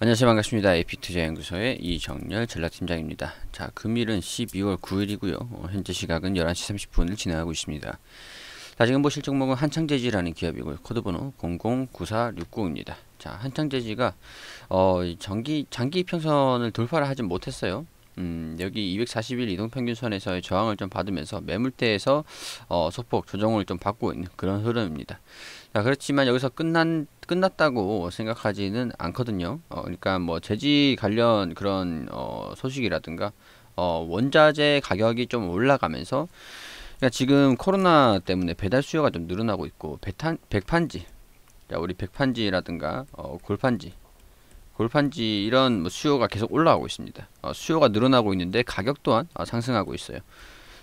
안녕하세요 반갑습니다 에피투자 연구소의 이정렬 전략팀장입니다자 금일은 12월 9일이고요 어, 현재 시각은 11시 30분을 지나가고 있습니다 자 지금 보실 종목은 한창재지라는 기업이고요 코드번호 009469입니다 자 한창재지가 어, 정기, 장기 평선을 돌파를 하진 못했어요 음, 여기 2 4일 이동평균선에서의 저항을 좀 받으면서 매물대에서 어, 소폭 조정을 좀 받고 있는 그런 흐름입니다. 자, 그렇지만 여기서 끝난 끝났다고 생각하지는 않거든요. 어, 그러니까 뭐 재지 관련 그런 어, 소식이라든가 어, 원자재 가격이 좀 올라가면서 그러니까 지금 코로나 때문에 배달 수요가 좀 늘어나고 있고 배탄, 백판지 자, 우리 백판지라든가 어, 골판지 골판지 이런 뭐 수요가 계속 올라가고 있습니다. 어, 수요가 늘어나고 있는데 가격 또한 어, 상승하고 있어요.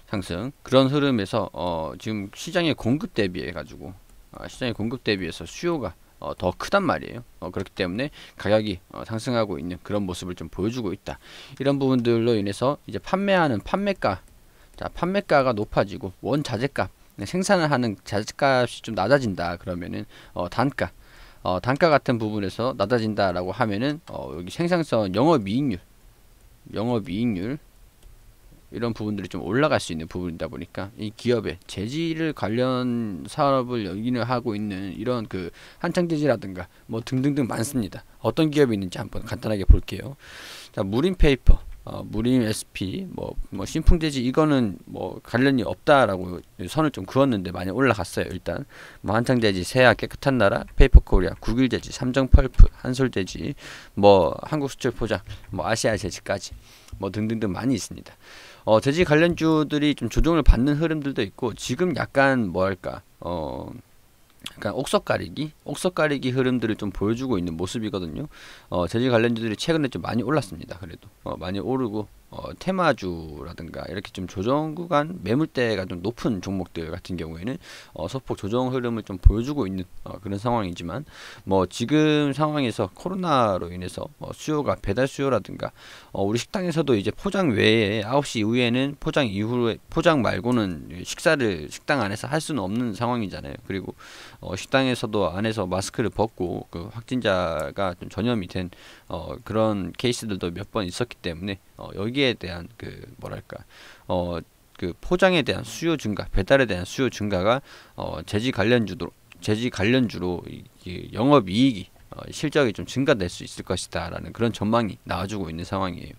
상승 그런 흐름에서 어, 지금 시장의 공급 대비해 가지고 어, 시장의 공급 대비해서 수요가 어, 더 크단 말이에요. 어, 그렇기 때문에 가격이 상승하고 있는 그런 모습을 좀 보여주고 있다. 이런 부분들로 인해서 이제 판매하는 판매가 자 판매가가 높아지고 원자재값 네, 생산을 하는 자재값이 좀 낮아진다 그러면은 단가 어, 단가 같은 부분에서 낮아진다라고 하면은 어, 여기 생산성 영업이익률 영업이익률 이런 부분들이 좀 올라갈 수 있는 부분이다 보니까 이 기업의 재질 관련 사업을 연기를 하고 있는 이런 그 한창 재질라든가뭐 등등등 많습니다. 어떤 기업이 있는지 한번 간단하게 볼게요. 자, 무림 페이퍼. 어, 무림 SP 뭐, 뭐 신풍돼지 이거는 뭐 관련이 없다라고 선을 좀 그었는데 많이 올라갔어요 일단 뭐 한창돼지 새야 깨끗한 나라 페이퍼코리아 국일돼지 삼정펄프 한솔돼지 뭐 한국수출포장 뭐아시아재지까지뭐 등등등 많이 있습니다 어 돼지 관련주들이 좀 조정을 받는 흐름들도 있고 지금 약간 뭐랄까 어 약간 그러니까 옥석 가리기, 옥석 가리기 흐름들을 좀 보여주고 있는 모습이거든요. 어, 재질 관련주들이 최근에 좀 많이 올랐습니다. 그래도 어, 많이 오르고 어, 테마주라든가 이렇게 좀 조정 구간 매물대가 좀 높은 종목들 같은 경우에는 어, 소폭 조정 흐름을 좀 보여주고 있는 어, 그런 상황이지만 뭐 지금 상황에서 코로나로 인해서 어, 수요가 배달 수요라든가 어, 우리 식당에서도 이제 포장 외에 9시 이후에는 포장 이후에 포장 말고는 식사를 식당 안에서 할 수는 없는 상황이잖아요. 그리고 어, 식당에서도 안에서 마스크를 벗고 그 확진자가 좀 전염이 된 어, 그런 케이스들도 몇 번 있었기 때문에 어, 여기에 대한 그 뭐랄까 어, 그 포장에 대한 수요 증가, 배달에 대한 수요 증가가 어, 제지 관련주도 제지 관련주로 이 영업 이익이 어, 실적이 좀 증가될 수 있을 것이다라는 그런 전망이 나와주고 있는 상황이에요.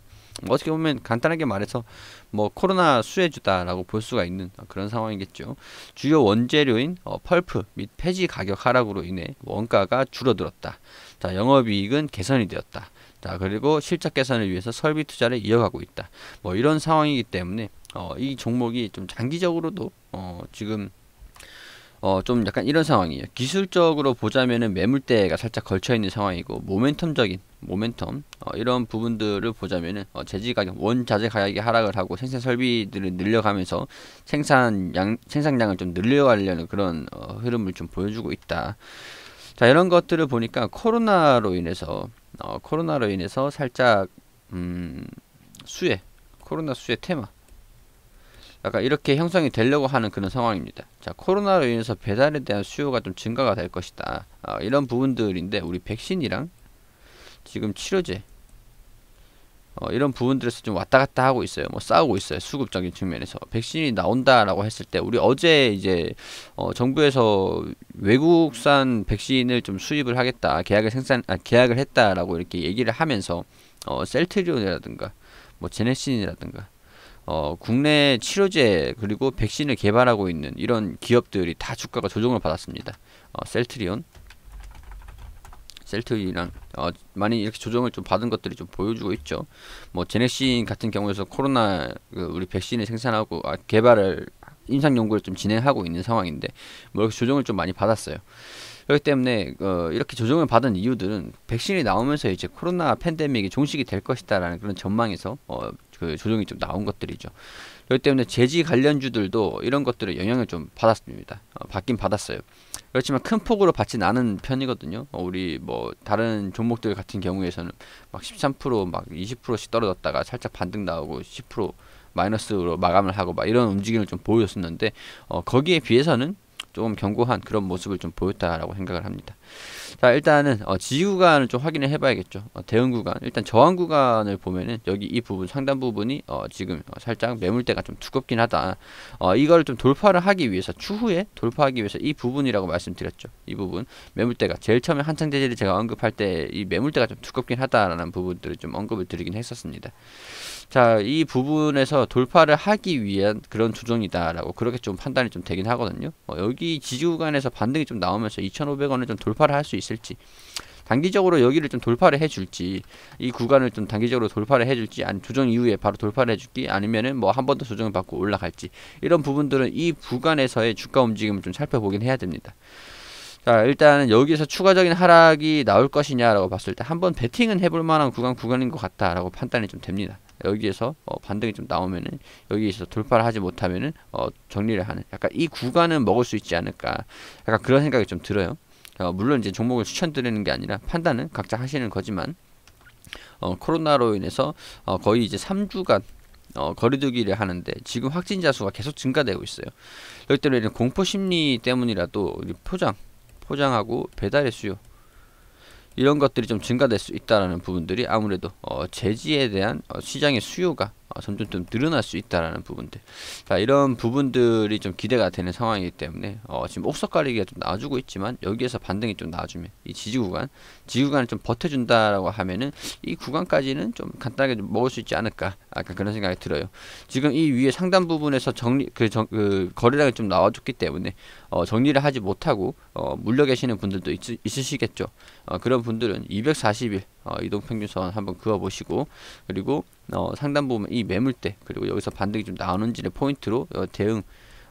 어떻게 보면 간단하게 말해서 뭐 코로나 수혜주다라고 볼 수가 있는 그런 상황이겠죠. 주요 원재료인 어, 펄프 및 폐지 가격 하락으로 인해 원가가 줄어들었다. 자, 영업이익은 개선이 되었다. 자, 그리고 실적 개선을 위해서 설비 투자를 이어가고 있다. 뭐 이런 상황이기 때문에 어, 이 종목이 좀 장기적으로도 어, 지금 어, 좀 약간 이런 상황이에요. 기술적으로 보자면은 매물대가 살짝 걸쳐있는 상황이고, 모멘텀적인, 모멘텀, 어, 이런 부분들을 보자면은, 어, 재지가격, 원자재 가격이 하락을 하고 생산 설비들을 늘려가면서 생산 양, 생산량을 좀 늘려가려는 그런 어, 흐름을 좀 보여주고 있다. 자 이런 것들을 보니까 코로나로 인해서 어, 코로나로 인해서 살짝 음, 수혜 코로나 수혜 테마 약간 이렇게 형성이 되려고 하는 그런 상황입니다. 자 코로나로 인해서 배달에 대한 수요가 좀 증가가 될 것이다. 어, 이런 부분들인데 우리 백신이랑 지금 치료제 어, 이런 부분들에서 좀 왔다 갔다 하고 있어요. 뭐 싸우고 있어요. 수급적인 측면에서 백신이 나온다라고 했을 때 우리 어제 이제 어, 정부에서 외국산 백신을 좀 수입을 하겠다 계약을 생산 아, 계약을 했다라고 이렇게 얘기를 하면서 어, 셀트리온이라든가 뭐 제네신이라든가 어, 국내 치료제 그리고 백신을 개발하고 있는 이런 기업들이 다 주가가 조정을 받았습니다. 어, 셀트리온 셀트이랑 어, 많이 이렇게 조정을 좀 받은 것들이 좀 보여주고 있죠. 뭐 제넥신 같은 경우에서 코로나 그 우리 백신을 생산하고 아, 개발을 임상 연구를 좀 진행하고 있는 상황인데 뭐 이렇게 조정을 좀 많이 받았어요. 그렇기 때문에 어, 이렇게 조정을 받은 이유들은 백신이 나오면서 이제 코로나 팬데믹이 종식이 될 것이다라는 그런 전망에서 어, 그 조정이 좀 나온 것들이죠. 그렇기 때문에 재지 관련주들도 이런 것들을 영향을 좀 받았습니다. 어, 받긴 받았어요. 그렇지만 큰 폭으로 받진 않은 편이거든요. 어, 우리 뭐 다른 종목들 같은 경우에서는 막 13%막 20%씩 떨어졌다가 살짝 반등 나오고 10% 마이너스로 마감을 하고 막 이런 움직임을 좀 보였었는데 어, 거기에 비해서는 조금 견고한 그런 모습을 좀 보였다라고 생각을 합니다. 자 일단은 어, 지지 구간을 좀 확인을 해봐야겠죠. 어, 대응 구간 일단 저항 구간을 보면은 여기 이 부분 상단 부분이 어, 지금 살짝 매물대가 좀 두껍긴 하다. 어, 이걸 좀 돌파를 하기 위해서 추후에 돌파하기 위해서 이 부분이라고 말씀드렸죠. 이 부분 매물대가 제일 처음에 한창 대제를 제가 언급할 때 이 매물대가 좀 두껍긴 하다라는 부분들을 좀 언급을 드리긴 했었습니다. 자, 이 부분에서 돌파를 하기 위한 그런 조정이다라고 그렇게 좀 판단이 좀 되긴 하거든요. 어, 여기 지지 구간에서 반등이 좀 나오면서 2,500원을 좀 돌파를 할 수 있을지 단기적으로 여기를 좀 돌파를 해줄지 이 구간을 좀 단기적으로 돌파를 해줄지 아니 조정 이후에 바로 돌파를 해줄지 아니면은 뭐 한 번 더 조정을 받고 올라갈지 이런 부분들은 이 구간에서의 주가 움직임을 좀 살펴보긴 해야 됩니다. 자 일단은 여기에서 추가적인 하락이 나올 것이냐라고 봤을 때 한번 베팅은 해볼 만한 구간 구간인 것 같다라고 판단이 좀 됩니다. 여기에서 어 반등이 좀 나오면은 여기에서 돌파를 하지 못하면은 어 정리를 하는 약간 이 구간은 먹을 수 있지 않을까 약간 그런 생각이 좀 들어요. 어 물론 이제 종목을 추천드리는 게 아니라 판단은 각자 하시는 거지만 어 코로나로 인해서 어 거의 이제 3주간 어, 거리두기를 하는데 지금 확진자 수가 계속 증가되고 있어요. 이기 때문에 공포 심리 때문이라도 포장, 포장하고 배달의 수요 이런 것들이 좀 증가될 수 있다라는 부분들이 아무래도 어, 제지에 대한 어, 시장의 수요가 어, 점점 좀 늘어날 수 있다라는 부분들 자 이런 부분들이 좀 기대가 되는 상황이기 때문에 어, 지금 옥석 가리기가 좀 나와주고 있지만 여기에서 반등이 좀 나와주면 이 지지 구간 지지 구간을 좀 버텨준다라고 하면은 이 구간까지는 좀 간단하게 좀 먹을 수 있지 않을까 아까 그런 생각이 들어요 지금 이 위에 상단 부분에서 정리 그, 정, 그 거래량이 좀 나와줬기 때문에 어, 정리를 하지 못하고 어, 물려 계시는 분들도 있, 있으시겠죠 어, 그런 분들은 240일 어, 이동평균선 한번 그어보시고 그리고 어, 상단 부분이 매물대 그리고 여기서 반등이 좀 나오는지를 포인트로 어, 대응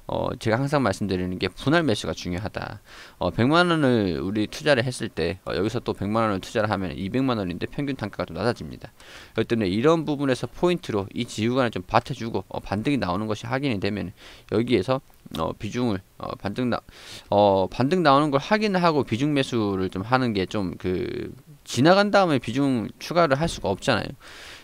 어, 제가 항상 말씀드리는 게 분할 매수가 중요하다. 어, 100만 원을 우리 투자를 했을 때 어, 여기서 또 100만 원을 투자를 하면 200만 원인데 평균 단가가 좀 낮아집니다. 그렇기 때문에 이런 부분에서 포인트로 이 지우간을 좀 받쳐주고 어, 반등이 나오는 것이 확인이 되면 여기에서 어, 비중을 어, 반등 나 어, 반등 나오는 걸 확인하고 비중 매수를 좀 하는 게좀그 지나간 다음에 비중 추가를 할 수가 없잖아요.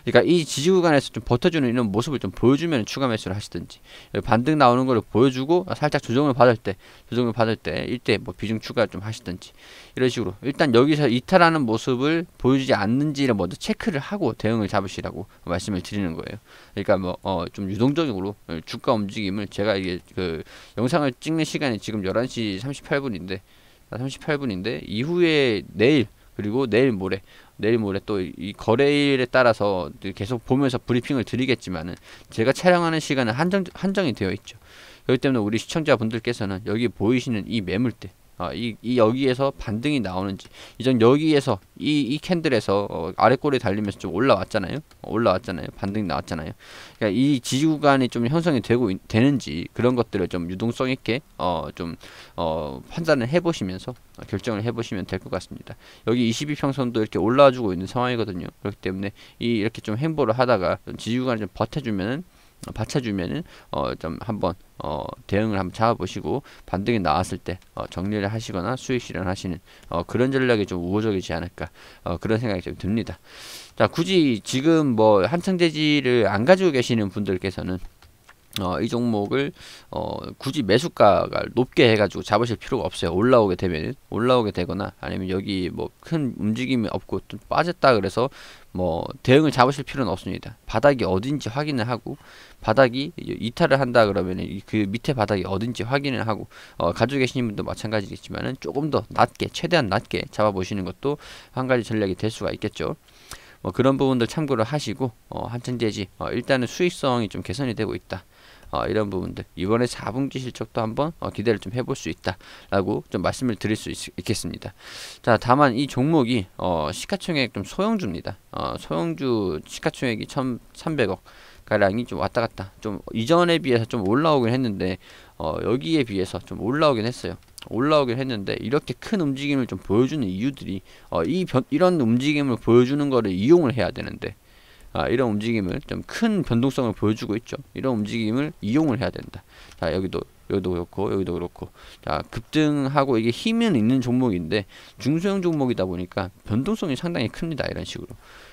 그러니까 이 지지구간에서 좀 버텨주는 이런 모습을 좀 보여주면 추가 매수를 하시든지 반등 나오는 걸 보여주고 살짝 조정을 받을 때 조정을 받을 때 이때 뭐 비중 추가 좀 하시든지 이런 식으로 일단 여기서 이탈하는 모습을 보여주지 않는지를 먼저 체크를 하고 대응을 잡으시라고 말씀을 드리는 거예요. 그러니까 뭐어좀 유동적으로 주가 움직임을 제가 이게 그 영상을 찍는 시간이 지금 11시 38분인데 38분인데 이후에 내일 그리고 내일 모레 내일 모레 또 이 거래일에 따라서 계속 보면서 브리핑을 드리겠지만은 제가 촬영하는 시간은 한정 한정이 되어 있죠. 그렇기 때문에 우리 시청자분들께서는 여기 보이시는 이 매물대 아, 이, 이, 여기에서 반등이 나오는지 이전 여기에서 이, 이 캔들에서 어, 아래 꼬리 달리면서 좀 올라왔잖아요 어, 올라왔잖아요 반등이 나왔잖아요 그러니까 이 지지 구간이 좀 형성이 되고 되는지 그런 것들을 좀 유동성 있게 어, 좀 어, 판단을 해보시면서 결정을 해보시면 될 것 같습니다 여기 22평선도 이렇게 올라와주고 있는 상황이거든요 그렇기 때문에 이, 이렇게 좀 행보를 하다가 지지 구간을 좀버텨주면 어, 받쳐주면은 어좀 한번 어 대응을 한번 잡아보시고 반등이 나왔을 때어 정리를 하시거나 수익 실현하시는 어 그런 전략이 좀 우호적이지 않을까 어 그런 생각이 좀 듭니다. 자 굳이 지금 뭐 한창 재지를 안 가지고 계시는 분들께서는 어, 이 종목을 어, 굳이 매수가가 높게 해가지고 잡으실 필요가 없어요. 올라오게 되면 올라오게 되거나 아니면 여기 뭐 큰 움직임이 없고 좀 빠졌다 그래서 뭐 대응을 잡으실 필요는 없습니다. 바닥이 어딘지 확인을 하고 바닥이 이탈을 한다 그러면 그 밑에 바닥이 어딘지 확인을 하고 어, 가지고 계신 분도 마찬가지겠지만은 조금 더 낮게 최대한 낮게 잡아보시는 것도 한 가지 전략이 될 수가 있겠죠. 뭐 그런 부분들 참고를 하시고 어, 한천재지 어, 일단은 수익성이 좀 개선이 되고 있다. 어, 이런 부분들 이번에 4분기 실적도 한번 어, 기대를 좀 해볼 수 있다라고 좀 말씀을 드릴 수 있, 겠습니다자 다만 이 종목이 어, 시가총액 좀 소형주입니다. 어, 소형주 시가총액이 1,300억 가량이 좀 왔다 갔다 좀 이전에 비해서 좀 올라오긴 했는데 어, 여기에 비해서 좀 올라오긴 했어요. 올라오긴 했는데 이렇게 큰 움직임을 좀 보여주는 이유들이 어, 이 변, 이런 움직임을 보여주는 거를 이용을 해야 되는데 아, 이런 움직임을 좀 큰 변동성을 보여주고 있죠. 이런 움직임을 이용을 해야 된다. 자 여기도 여기도 그렇고 여기도 그렇고 자 급등하고 이게 힘은 있는 종목인데 중소형 종목이다 보니까 변동성이 상당히 큽니다. 이런 식으로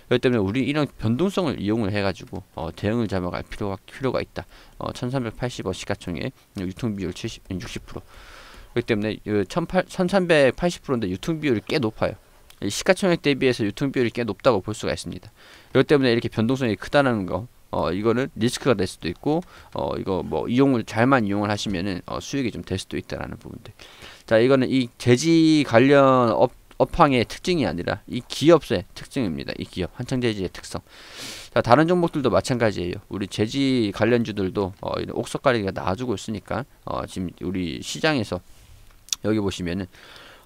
그렇기 때문에 우리 이런 변동성을 이용을 해가지고 어, 대응을 잡아갈 필요가 필요가 있다. 어, 1,380원 시가총액 유통 비율 70, 60% 그렇기 때문에 1380%인데 그 유통 비율이 꽤 높아요. 시가총액 대비해서 유통 비율이 꽤 높다고 볼 수가 있습니다. 이것 때문에 이렇게 변동성이 크다는 거 어, 이거는 리스크가 될 수도 있고, 어, 이거 뭐 이용을 잘만 이용을 하시면은 어, 수익이 좀 될 수도 있다라는 부분들. 자, 이거는 이재지 관련 업 업황의 특징이 아니라 이 기업의 특징입니다. 이 기업 한창 재지의 특성. 자, 다른 종목들도 마찬가지예요. 우리 재지 관련주들도 어, 옥석가리가 나와주고 있으니까 어, 지금 우리 시장에서 여기 보시면은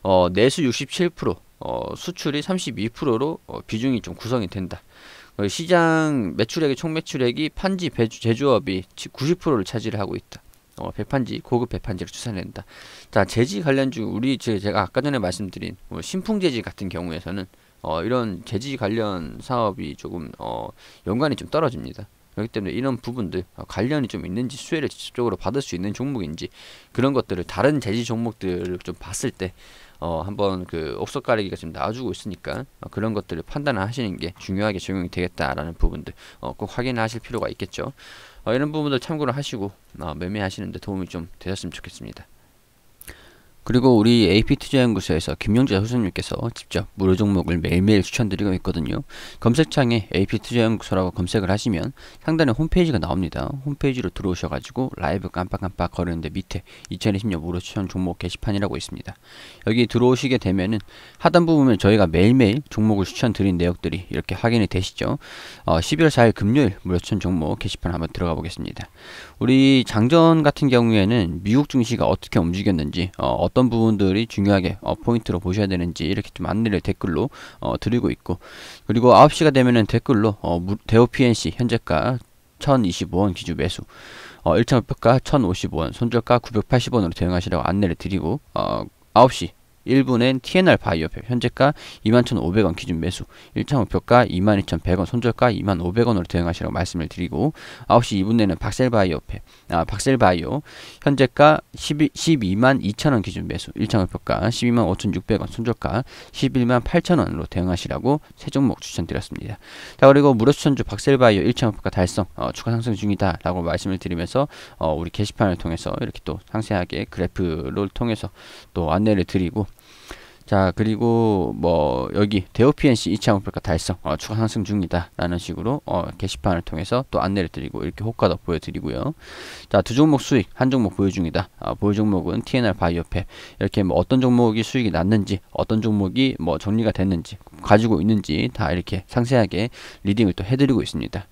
어, 내수 67% 어, 수출이 32%로 어, 비중이 좀 구성이 된다. 어, 시장 매출액의 총 매출액이 판지 배주, 제조업이 90%를 차지하고 있다. 어, 배판지 고급 배판지를 추산한다. 자 재지 관련 주 우리 제가 아까 전에 말씀드린 뭐 신풍 재지 같은 경우에서는 어, 이런 재지 관련 사업이 조금 어, 연관이 좀 떨어집니다. 그렇기 때문에 이런 부분들 어, 관련이 좀 있는지 수혜를 직접적으로 받을 수 있는 종목인지 그런 것들을 다른 재지 종목들을 좀 봤을 때 어, 한번 그 옥석 가리기가 지금 나와주고 있으니까 어, 그런 것들을 판단하시는 게 중요하게 적용이 되겠다라는 부분들 어, 꼭 확인하실 필요가 있겠죠. 어, 이런 부분들 참고를 하시고 어, 매매하시는데 도움이 좀 되셨으면 좋겠습니다. 그리고 우리 AP투자연구소에서 김용자 교수님께서 직접 무료 종목을 매일매일 추천드리고 있거든요. 검색창에 AP투자연구소라고 검색을 하시면 상단에 홈페이지가 나옵니다. 홈페이지로 들어오셔가지고 라이브 깜빡깜빡 거리는데 밑에 2020년 무료 추천 종목 게시판이라고 있습니다. 여기 들어오시게 되면은 하단부 분에 저희가 매일매일 종목을 추천드린 내역들이 이렇게 확인이 되시죠. 어, 11월 4일 금요일 무료 추천 종목 게시판 한번 들어가 보겠습니다. 우리 장전 같은 경우에는 미국 증시가 어떻게 움직였는지 어, 어떤 부분들이 중요하게 어, 포인트로 보셔야 되는지 이렇게 좀 안내를 댓글로 어, 드리고 있고 그리고 9시가 되면은 댓글로 어, 대호 PNC 현재가 1025원 기준 매수 어, 1차 목표가 1055원 손절가 980원으로 대응하시라고 안내를 드리고 어, 9시 1분엔 TNR 바이오팹 현재가 21,500원 기준 매수 1차 목표가 22,100원 손절가 2만500원으로 대응하시라고 말씀을 드리고 9시 2분 에는 박셀바이오팹 아 박셀바이오 현재가 12, 12만 2천원 기준 매수 1차 목표가 12만 5,600원 손절가 11만 8천원으로 대응하시라고 세 종목 추천드렸습니다 자 그리고 무료 추천주 박셀바이오 1차 목표가 달성 어, 추가 상승 중이다 라고 말씀을 드리면서 어, 우리 게시판을 통해서 이렇게 또 상세하게 그래프를 통해서 또 안내를 드리고 자 그리고 뭐 여기 대우 PNC 2차 목표가 달성 어, 추가 상승 중이다 라는 식으로 어, 게시판을 통해서 또 안내를 드리고 이렇게 호가도 보여드리고요 자 두 종목 수익 한 종목 보유 중이다 어, 보유 종목은 TNR 바이오팹 이렇게 뭐 어떤 종목이 수익이 났는지 어떤 종목이 뭐 정리가 됐는지 가지고 있는지 다 이렇게 상세하게 리딩을 또 해드리고 있습니다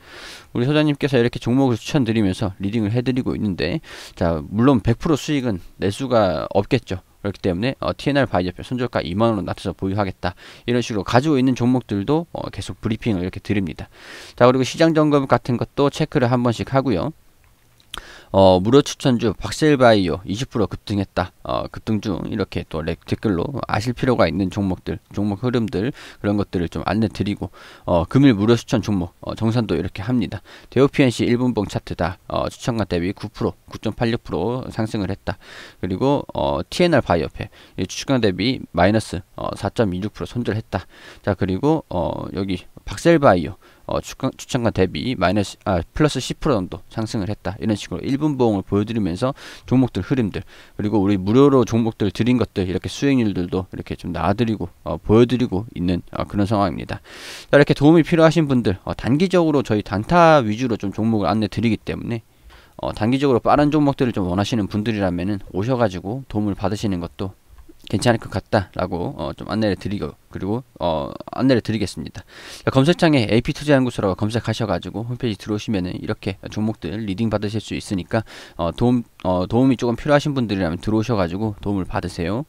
우리 소장님께서 이렇게 종목을 추천드리면서 리딩을 해드리고 있는데 자 물론 100% 수익은 낼 수가 없겠죠 그렇기 때문에 어, TNR 바이저표 손절가 2만원으로 낮춰서 보유하겠다 이런 식으로 가지고 있는 종목들도 어, 계속 브리핑을 이렇게 드립니다 자 그리고 시장 점검 같은 것도 체크를 한 번씩 하고요 어, 무료 추천주 박셀바이오 20% 급등했다. 어, 급등 중 이렇게 또 댓글로 아실 필요가 있는 종목들, 종목 흐름들 그런 것들을 좀 안내 드리고 어, 금일 무료 추천 종목 어, 정산도 이렇게 합니다. 대우 PNC 1분봉 차트다. 어, 추천가 대비 9% 9.86% 상승을 했다. 그리고 어, TNR 바이오페 추천가 대비 마이너스 어, 4.26% 손절했다. 자 그리고 어, 여기 박셀바이오 어, 추천, 추가 대비 마이너스 아, 플러스 10% 정도 상승을 했다 이런 식으로 1분 보험을 보여드리면서 종목들 흐름들 그리고 우리 무료로 종목들 드린 것들 이렇게 수익률들도 이렇게 좀 나와드리고 어, 보여드리고 있는 어, 그런 상황입니다 자, 이렇게 도움이 필요하신 분들 어, 단기적으로 저희 단타 위주로 좀 종목을 안내 드리기 때문에 어, 단기적으로 빠른 종목들을 좀 원하시는 분들이라면 오셔가지고 도움을 받으시는 것도 괜찮을 것 같다라고 어, 좀 안내를 드리고 그리고 어, 안내를 드리겠습니다. 검색창에 AP 투자연구소라고 검색하셔가지고 홈페이지 들어오시면은 이렇게 종목들 리딩 받으실 수 있으니까 어, 도움 어, 도움이 조금 필요하신 분들이라면 들어오셔가지고 도움을 받으세요.